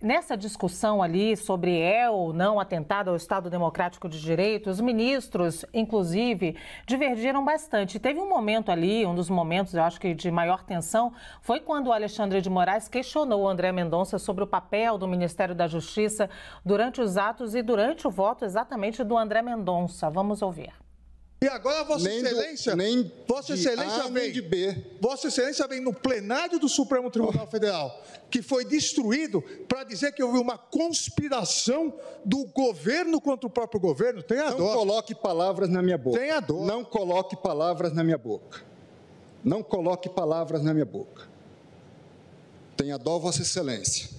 nessa discussão ali sobre é ou não atentado ao Estado Democrático de Direito, os ministros, inclusive, divergiram bastante. Teve um momento ali, um dos momentos, eu acho que de maior tensão, foi quando o Alexandre de Moraes questionou o André Mendonça sobre o papel do Ministério da Justiça durante os atos e durante o voto exatamente do André Mendonça. Vamos ouvir. E agora, Vossa nem Excelência, do, nem Vossa Excelência a, vem de B. Vossa Excelência vem no plenário do Supremo Tribunal Federal, que foi destruído para dizer que houve uma conspiração do governo contra o próprio governo. Tem a Não coloque palavras na minha boca. Tem a dor. Não coloque palavras na minha boca. Não coloque palavras na minha boca. Tenha dó, Vossa Excelência.